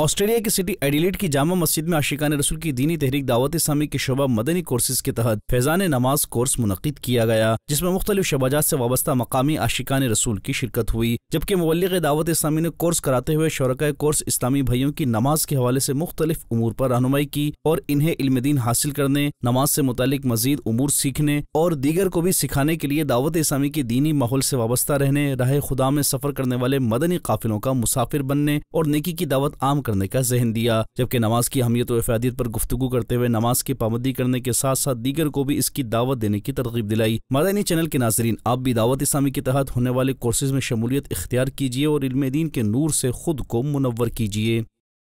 Australia की city Adelaide की जामा मस्जिद में आशिकान रसूल की दीनी तहरीक दावत इस्लामी के शबा मदनी कोर्सेज के तहत फैजान नमाज कोर्स मुनद किया गया जिसमें मुख्तलिफ शबाजात से वाबस्ता मकामी आशिकान रसूल की शिरकत हुई जबकि मवलिक दावत इस्लामी ने कोर्स कराते हुए शौरक कोर्स इस्लामी भाइयों की नमाज के हवाले से मुख्तलिफ उमूर पर रहनुमाई की और इन्हें इल्म दीन हासिल करने नमाज से मुतलिक मजीद उमूर सीखने और दीगर को भी सिखाने के लिए दावत इस्लामी के दीनी माहौल से वाबस्ता रहने राह खुदा में सफर करने वाले मदनी काफिलों का मुसाफिर बनने और नेकी की दावत आम करने का जहन दिया जबकि नमाज की अहमियत और अफादियत पर गुफ्तु करते हुए नमाज की पाबंदी करने के साथ साथ दीगर को भी इसकी दावत देने की तरकीब दिलाई मादानी चैनल के नाजरीन आप भी दावत इस्लामी के तहत होने वाले कोर्सेज में शमूलियत इख्तियार कीजिए और इलम दिन के नूर से खुद को मुनवर कीजिए